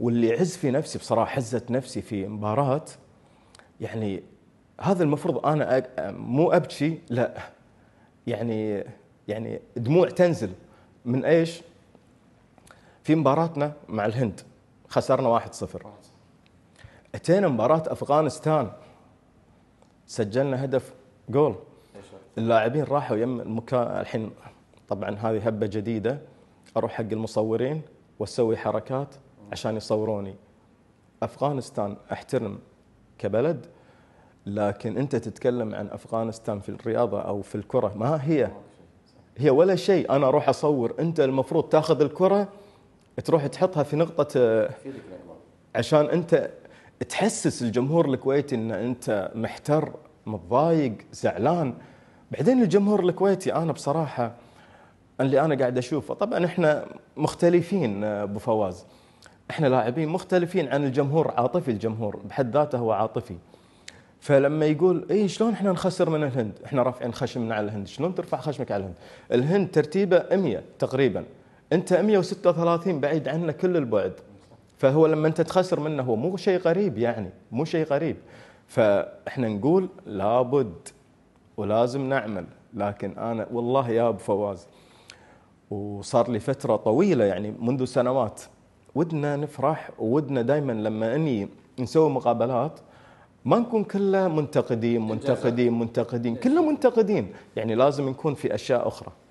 واللي عز في نفسي بصراحه حزت نفسي في مباراه يعني هذا المفروض انا مو ابكي لا يعني يعني دموع تنزل من ايش؟ في مباراتنا مع الهند خسرنا 1-0 اتينا مباراه افغانستان سجلنا هدف جول اللاعبين راحوا يم المكان الحين طبعا هذه هبه جديده اروح حق المصورين واسوي حركات عشان يصوروني افغانستان احترم كبلد لكن انت تتكلم عن افغانستان في الرياضه او في الكره ما هي هي ولا شيء انا اروح اصور انت المفروض تاخذ الكره تروح تحطها في نقطه عشان انت تحسس الجمهور الكويتي ان انت محتر متضايق زعلان بعدين الجمهور الكويتي انا بصراحه اللي انا قاعد اشوفه طبعا احنا مختلفين ابو فواز احنا لاعبين مختلفين عن الجمهور عاطفي الجمهور بحد ذاته هو عاطفي فلما يقول اي شلون احنا نخسر من الهند احنا رافعين خشمنا على الهند شلون ترفع خشمك على الهند الهند ترتيبه 100 تقريبا انت 136 بعيد عنه كل البعد فهو لما انت تخسر منه هو مو شيء غريب يعني مو شيء غريب فاحنا نقول لابد ولازم نعمل لكن انا والله يا ابو فواز وصار لي فتره طويله يعني منذ سنوات ودنا نفرح ودنا دائما لما اني نسوي مقابلات ما نكون كله منتقدين منتقدين منتقدين كله منتقدين يعني لازم نكون في اشياء اخرى